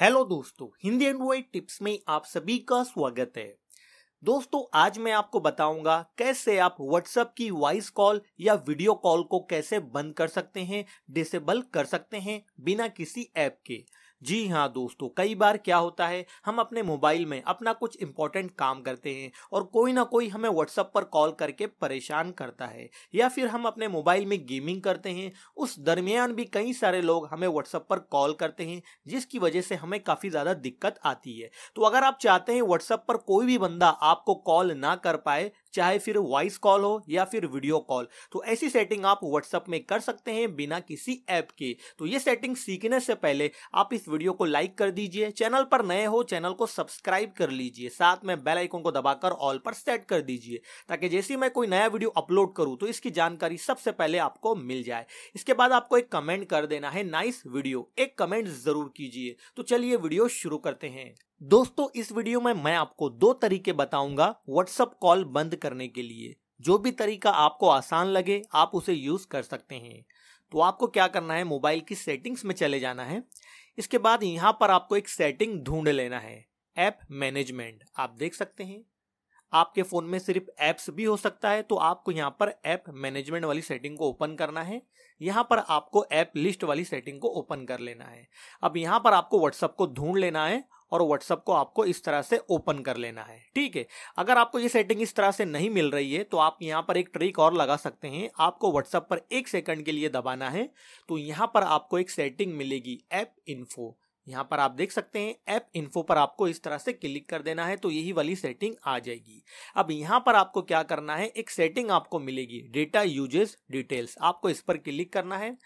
hello दोस्तों Hindi Android tips में आप सभी का स्वागत है दोस्तों आज मैं आपको बताऊंगा कैसे आप व्हाट्सएप की वॉइस कॉल या वीडियो कॉल को कैसे बंद कर सकते हैं डिसेबल कर सकते हैं बिना किसी ऐप के जी हाँ दोस्तों कई बार क्या होता है हम अपने मोबाइल में अपना कुछ इंपॉर्टेंट काम करते हैं और कोई ना कोई हमें व्हाट्सअप पर कॉल करके परेशान करता है या फिर हम अपने मोबाइल में गेमिंग करते हैं उस दरमियान भी कई सारे लोग हमें व्हाट्सअप पर कॉल करते हैं जिसकी वजह से हमें काफ़ी ज़्यादा दिक्कत आती है तो अगर आप चाहते हैं व्हाट्सअप पर कोई भी बंदा आपको कॉल ना कर पाए चाहे फिर वॉइस कॉल हो या फिर वीडियो कॉल तो ऐसी सेटिंग आप व्हाट्सअप में कर सकते हैं बिना किसी ऐप के तो ये सेटिंग सीखने से पहले आप इस वीडियो को लाइक कर दीजिए चैनल पर नए हो चैनल को सब्सक्राइब कर लीजिए साथ में बेल आइकन को दबाकर ऑल पर सेट कर दीजिए ताकि जैसे ही मैं कोई नया वीडियो अपलोड करूँ तो इसकी जानकारी सबसे पहले आपको मिल जाए इसके बाद आपको एक कमेंट कर देना है नाइस वीडियो एक कमेंट जरूर कीजिए तो चलिए वीडियो शुरू करते हैं दोस्तों इस वीडियो में मैं आपको दो तरीके बताऊंगा व्हाट्सअप कॉल बंद करने के लिए जो भी तरीका आपको आसान लगे आप उसे यूज कर सकते हैं तो आपको क्या करना है मोबाइल की सेटिंग्स में चले जाना है इसके बाद यहाँ पर आपको एक सेटिंग ढूंढ लेना है ऐप मैनेजमेंट आप देख सकते हैं आपके फ़ोन में सिर्फ ऐप्स भी हो सकता है तो आपको यहाँ पर ऐप मैनेजमेंट वाली सेटिंग को ओपन करना है यहाँ पर आपको ऐप लिस्ट वाली सेटिंग को ओपन कर लेना है अब यहाँ पर आपको व्हाट्सअप को ढूंढ लेना है और व्हाट्सअप को आपको इस तरह से ओपन कर लेना है ठीक है अगर आपको ये सेटिंग इस तरह से नहीं मिल रही है तो आप यहाँ पर एक ट्रिक और लगा सकते हैं आपको व्हाट्सअप पर एक सेकंड के लिए दबाना है तो यहाँ पर आपको एक सेटिंग मिलेगी ऐप इन्फो यहाँ पर आप देख सकते हैं ऐप इन्फो पर आपको इस तरह से क्लिक कर देना है तो यही वाली सेटिंग आ जाएगी अब यहाँ पर आपको क्या करना है एक सेटिंग आपको मिलेगी डेटा यूजेस डिटेल्स आपको इस पर क्लिक करना है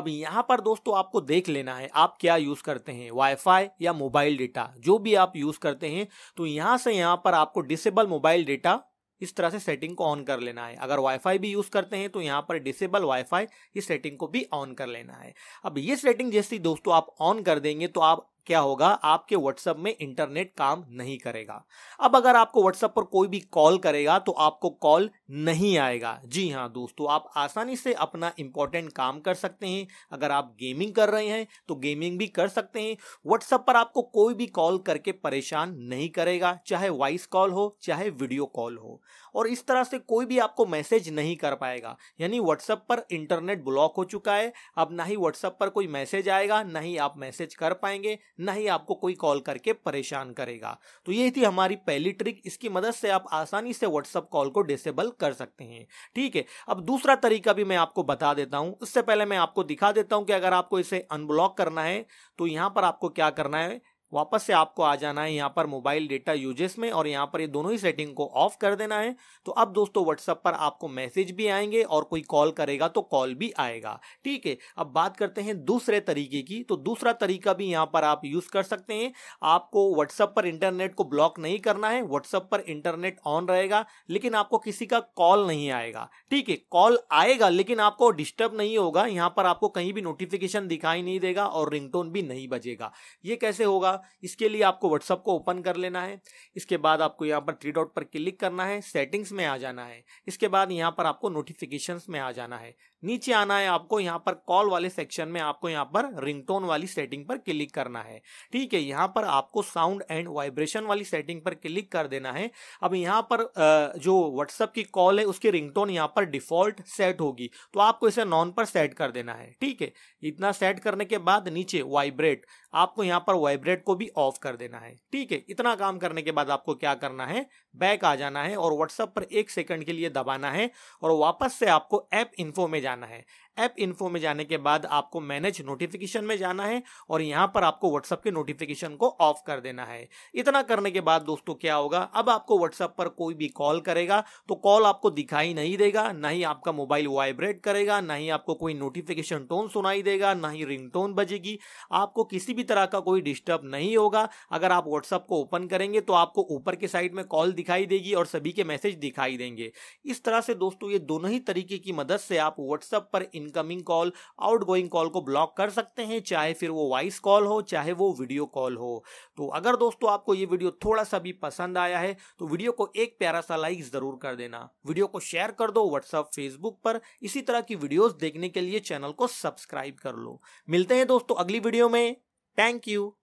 अब यहाँ पर दोस्तों आपको देख लेना है आप क्या यूज़ करते हैं वाईफाई या मोबाइल डेटा जो भी आप यूज़ करते हैं तो यहाँ से यहाँ पर आपको डिसेबल मोबाइल डेटा इस तरह से सेटिंग को ऑन कर लेना है अगर वाईफाई भी यूज़ करते हैं तो यहाँ पर डिसेबल वाईफाई इस सेटिंग को भी ऑन कर लेना है अब ये सेटिंग जैसे दोस्तों आप ऑन कर देंगे तो आप क्या होगा आपके व्हाट्सएप में इंटरनेट काम नहीं करेगा अब अगर आपको व्हाट्सएप पर कोई भी कॉल करेगा तो आपको कॉल नहीं आएगा जी हाँ दोस्तों आप आसानी से अपना इंपॉर्टेंट काम कर सकते हैं अगर आप गेमिंग कर रहे हैं तो गेमिंग भी कर सकते हैं व्हाट्सएप पर आपको कोई भी कॉल करके परेशान नहीं करेगा चाहे वॉइस कॉल हो चाहे वीडियो कॉल हो और इस तरह से कोई भी आपको मैसेज नहीं कर पाएगा यानी व्हाट्सएप पर इंटरनेट ब्लॉक हो चुका है अब ना ही व्हाट्सएप पर कोई मैसेज आएगा ना ही आप मैसेज कर पाएंगे ना ही आपको कोई कॉल करके परेशान करेगा तो ये थी हमारी पहली ट्रिक इसकी मदद से आप आसानी से व्हाट्सअप कॉल को डिसेबल कर सकते हैं ठीक है अब दूसरा तरीका भी मैं आपको बता देता हूँ उससे पहले मैं आपको दिखा देता हूँ कि अगर आपको इसे अनब्लॉक करना है तो यहाँ पर आपको क्या करना है वापस से आपको आ जाना है यहाँ पर मोबाइल डेटा यूजेस में और यहाँ पर ये यह दोनों ही सेटिंग को ऑफ कर देना है तो अब दोस्तों व्हाट्सएप पर आपको मैसेज भी आएंगे और कोई कॉल करेगा तो कॉल भी आएगा ठीक है अब बात करते हैं दूसरे तरीके की तो दूसरा तरीका भी यहाँ पर आप यूज कर सकते हैं आपको व्हाट्सअप पर इंटरनेट को ब्लॉक नहीं करना है व्हाट्सअप पर इंटरनेट ऑन रहेगा लेकिन आपको किसी का कॉल नहीं आएगा ठीक है कॉल आएगा लेकिन आपको डिस्टर्ब नहीं होगा यहाँ पर आपको कहीं भी नोटिफिकेशन दिखाई नहीं देगा और रिंगटोन भी नहीं बजेगा ये कैसे होगा इसके लिए आपको व्हाट्सअप को ओपन कर लेना है इसके बाद आपको यहाँ पर थ्री डॉट पर क्लिक करना है सेटिंग्स में आ जाना है इसके बाद यहाँ पर आपको नोटिफिकेशन में आ जाना है नीचे आना है आपको यहाँ पर कॉल वाले सेक्शन में आपको यहाँ पर रिंगटोन वाली सेटिंग पर क्लिक करना है ठीक है यहाँ पर आपको साउंड एंड वाइब्रेशन वाली सेटिंग पर क्लिक कर देना है अब यहाँ पर जो व्हाट्सअप की कॉल है उसकी रिंगटोन यहाँ पर डिफॉल्ट सेट होगी तो आपको इसे नॉन पर सेट कर देना है ठीक है इतना सेट करने के बाद नीचे वाइब्रेट आपको यहाँ पर वाइब्रेट को भी ऑफ कर देना है ठीक है इतना काम करने के बाद आपको क्या करना है बैक आ जाना है और व्हाट्सएप पर एक सेकंड के लिए दबाना है और वापस से आपको ऐप इन्फो में जाना है ऐप इन्फो में जाने के बाद आपको मैनेज नोटिफिकेशन में जाना है और यहाँ पर आपको व्हाट्सअप के नोटिफिकेशन को ऑफ कर देना है इतना करने के बाद दोस्तों क्या होगा अब आपको व्हाट्सएप पर कोई भी कॉल करेगा तो कॉल आपको दिखाई नहीं देगा ना ही आपका मोबाइल वाइब्रेट करेगा ना ही आपको कोई नोटिफिकेशन टोन सुनाई देगा ना ही रिंग टोन बजेगी आपको किसी भी तरह का कोई डिस्टर्ब नहीं होगा अगर आप व्हाट्सएप को ओपन करेंगे तो आपको ऊपर के साइड में कॉल दिखाई देगी और सभी के मैसेज दिखाई देंगे इस तरह से दोस्तों ये दोनों ही तरीके की मदद से आप व्हाट्सअप पर in incoming call going call को ब्लॉक कर सकते हैं चाहे फिर वो वॉइस कॉल हो चाहे वो वीडियो कॉल हो तो अगर दोस्तों आपको ये वीडियो थोड़ा सा भी पसंद आया है तो वीडियो को एक प्यारा सा लाइक ज़रूर कर देना वीडियो को शेयर कर दो व्हाट्सअप फेसबुक पर इसी तरह की वीडियोस देखने के लिए चैनल को सब्सक्राइब कर लो मिलते हैं दोस्तों अगली वीडियो में थैंक यू